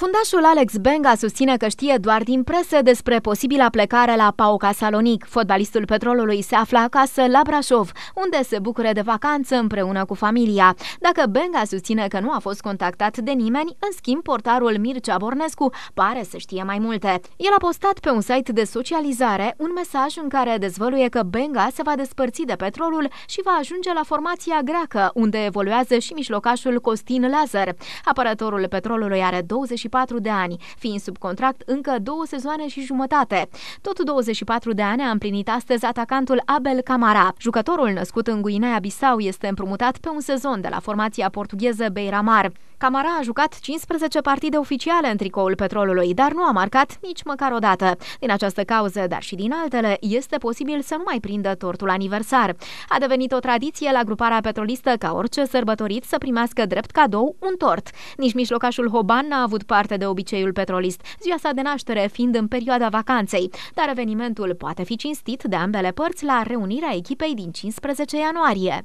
Fundașul Alex Benga susține că știe doar din presă despre posibila plecare la pauca Salonic. Fotbalistul petrolului se află acasă la Brașov, unde se bucură de vacanță împreună cu familia. Dacă Benga susține că nu a fost contactat de nimeni, în schimb, portarul Mircea Bornescu pare să știe mai multe. El a postat pe un site de socializare un mesaj în care dezvăluie că Benga se va despărți de petrolul și va ajunge la formația greacă, unde evoluează și mișlocașul Costin Lazar. Apărătorul petrolului are 20. 24 de ani, fiind sub contract încă două sezoane și jumătate. Tot 24 de ani a împlinit astăzi atacantul Abel Camara. Jucătorul născut în Guinea Bissau este împrumutat pe un sezon de la formația portugheză Beira-Mar. Camara a jucat 15 partide oficiale în tricoul petrolului, dar nu a marcat nici măcar o dată. Din această cauză, dar și din altele, este posibil să nu mai prindă tortul aniversar. A devenit o tradiție la gruparea petrolistă ca orice sărbătorit să primească drept cadou un tort. Nici mijlocașul Hoban n-a avut parte de obiceiul petrolist, ziua sa de naștere fiind în perioada vacanței, dar evenimentul poate fi cinstit de ambele părți la reunirea echipei din 15 ianuarie.